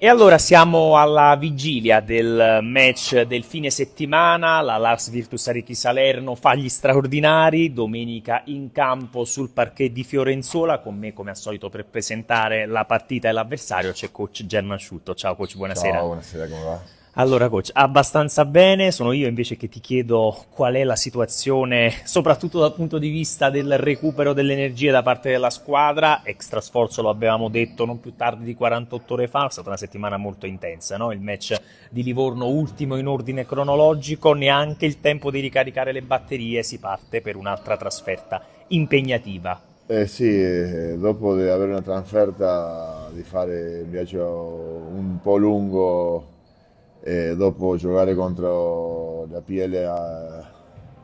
E allora siamo alla vigilia del match del fine settimana, la Lars Virtus Arichi Salerno fa gli straordinari, domenica in campo sul parquet di Fiorenzola, con me come al solito per presentare la partita e l'avversario c'è coach German Sciutto. Ciao coach, buonasera. Ciao, buonasera, come va? Allora, coach, abbastanza bene. Sono io invece che ti chiedo qual è la situazione, soprattutto dal punto di vista del recupero delle energie da parte della squadra. Extra sforzo lo avevamo detto non più tardi di 48 ore fa. È stata una settimana molto intensa, no? Il match di Livorno, ultimo in ordine cronologico, neanche il tempo di ricaricare le batterie. Si parte per un'altra trasferta impegnativa. Eh sì, eh, dopo di avere una trasferta, di fare un viaggio un po' lungo e dopo giocare contro la PL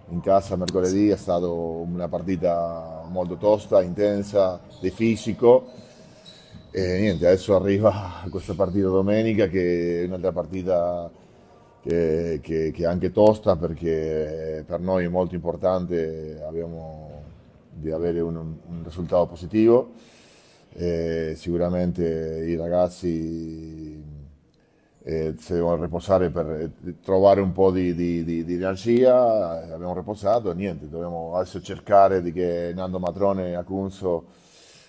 in casa mercoledì è stata una partita molto tosta, intensa, di fisico. E niente, adesso arriva questa partita domenica che è un'altra partita che, che, che, è anche tosta perché per noi è molto importante abbiamo, di avere un, un risultato positivo. E sicuramente i ragazzi eh, devo riposare per eh, trovare un po' di, di, di, di, energia, abbiamo riposato e niente, dobbiamo adesso cercare di che Nando Matrone e Acunso,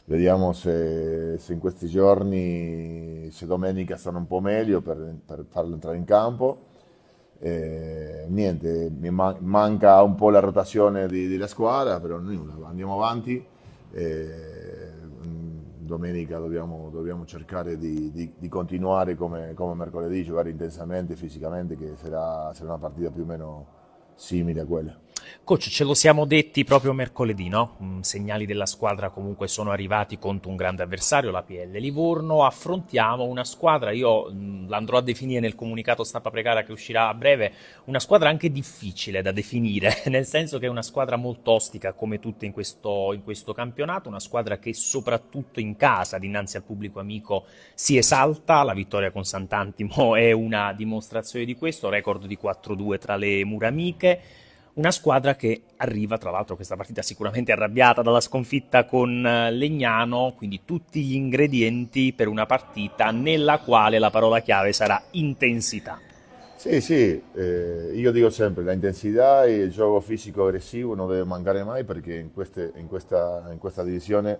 vediamo se, se, in questi giorni, se domenica stanno un po' meglio per, per farlo entrare in campo. Eh, niente, mi man- manca un po' la rotazione della squadra, però nulla, andiamo avanti. Eh, domenica dobbiamo, dobbiamo cercare di, di, di continuare come, come, mercoledì, giocare intensamente, fisicamente, che sarà, sarà una partita più o meno simile a quella. Coach, ce lo siamo detti proprio mercoledì, no? Mm, segnali della squadra comunque sono arrivati contro un grande avversario, la PL Livorno. Affrontiamo una squadra, io mm, l'andrò a definire nel comunicato stampa pregara che uscirà a breve, una squadra anche difficile da definire, nel senso che è una squadra molto ostica come tutte in questo, in questo campionato, una squadra che soprattutto in casa, dinanzi al pubblico amico, si esalta. La vittoria con Sant'Antimo è una dimostrazione di questo, record di 4-2 tra le mura amiche una squadra che arriva, tra l'altro, questa partita sicuramente arrabbiata dalla sconfitta con eh, Legnano, quindi tutti gli ingredienti per una partita nella quale la parola chiave sarà intensità. Sì, sì, eh, io dico sempre la intensità e il gioco fisico aggressivo non deve mancare mai perché in, queste, in, questa, in questa divisione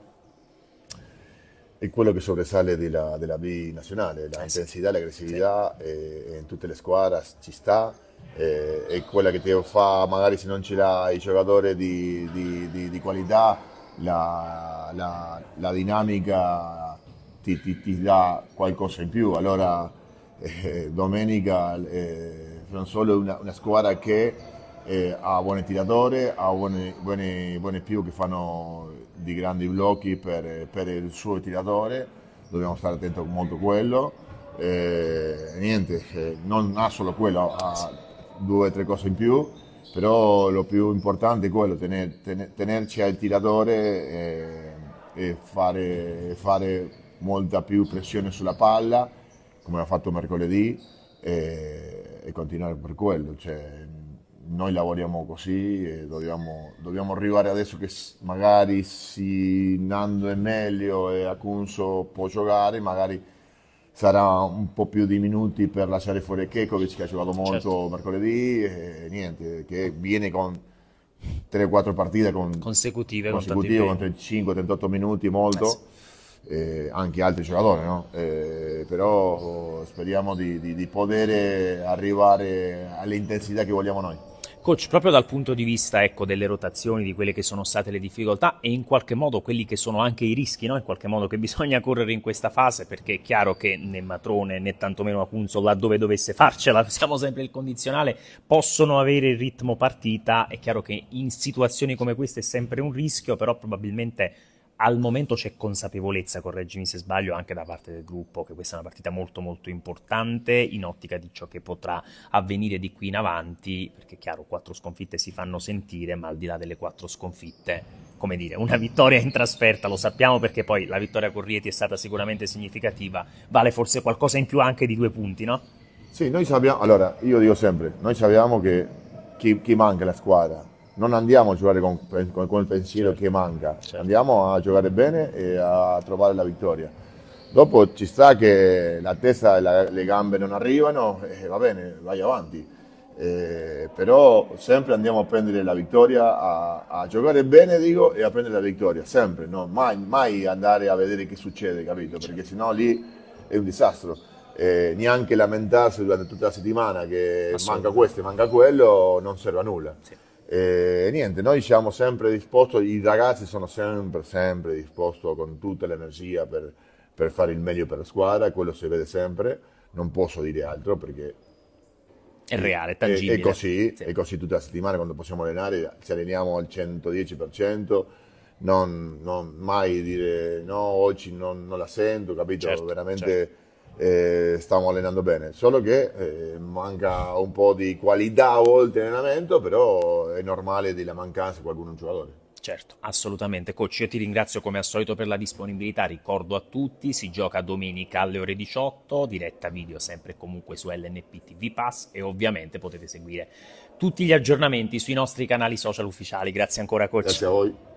è quello che sobresale della, della B nazionale, la eh sì. l'aggressività sì. eh, in tutte le squadre ci sta, eh, è quella che ti fa magari se non ce l'ha il giocatore di, di, di, di qualità, la, la, la dinamica ti, ti, ti, dà qualcosa in più. Allora eh, domenica eh, Franzolo è una, una squadra che eh, ha buoni tiratori, ha buoni, buoni, buoni più che fanno di grandi blocchi per, per, il suo tiratore, dobbiamo stare attenti molto a quello. Eh, niente, non ha solo quello, ha due o tre cose in più, però lo più importante è quello, tener, tener, tenerci al tiratore e, e fare, fare molta più pressione sulla palla, come ha fatto mercoledì, e, e continuare per quello. Cioè, noi lavoriamo così e eh, dobbiamo, dobbiamo, arrivare adesso che magari sì, Nando è meglio e Acunso può giocare, magari sarà un po' più di minuti per lasciare fuori Kekovic che ha giocato molto certo. mercoledì e niente, che viene con 3-4 partite con consecutive, consecutive con 35-38 minuti molto. Yes. Eh, anche altri giocatori, no? eh, però oh, speriamo di, di, di poter arrivare all'intensità che vogliamo noi. Coach, proprio dal punto di vista ecco, delle rotazioni, di quelle che sono state le difficoltà e in qualche modo quelli che sono anche i rischi, no? in qualche modo che bisogna correre in questa fase, perché è chiaro che né Matrone né tantomeno Acunzo, laddove dovesse farcela, siamo sempre il condizionale, possono avere il ritmo partita, è chiaro che in situazioni come questa è sempre un rischio, però probabilmente al momento c'è consapevolezza, correggimi se sbaglio, anche da parte del gruppo che questa è una partita molto molto importante in ottica di ciò che potrà avvenire di qui in avanti, perché chiaro, quattro sconfitte si fanno sentire, ma al di là delle quattro sconfitte, come dire, una vittoria in trasferta, lo sappiamo perché poi la vittoria con Rieti è stata sicuramente significativa, vale forse qualcosa in più anche di due punti, no? Sì, noi sappiamo, allora io dico sempre, noi sappiamo che, chi, che manca la squadra, non andiamo a giocare con, con, con il pensiero certo. che manca, certo. andiamo a giocare bene e a trovare la vittoria. Dopo ci sta che la testa e le gambe non arrivano, e va bene, vai avanti. Eh, però sempre andiamo a prendere la vittoria, a, a, giocare bene dico e a prendere la vittoria, sempre, no? mai, mai andare a vedere che succede, capito? Perché certo. sennò lì è un disastro. Eh, neanche lamentarsi durante tutta la settimana che manca questo e manca quello non serve a nulla. Sì. E niente, noi siamo sempre disposti, i ragazzi sono sempre, sempre disposti con tutta l'energia per, per fare il meglio per la squadra, quello si vede sempre, non posso dire altro perché è reale, è tangibile. È, così, sì. è così tutta la settimana quando possiamo allenare, ci alleniamo al 110%, non, non mai dire no, oggi non, non la sento, capito? Certo, Veramente certo eh, stiamo allenando bene, solo che eh, manca un po' di qualità a volte allenamento, però è normale della mancanza di qualcuno un giocatore. Certo, assolutamente. Coach, io ti ringrazio come al solito per la disponibilità. Ricordo a tutti, si gioca domenica alle ore 18, diretta video sempre e comunque su LNP TV Pass e ovviamente potete seguire tutti gli aggiornamenti sui nostri canali social ufficiali. Grazie ancora, coach. Grazie a voi.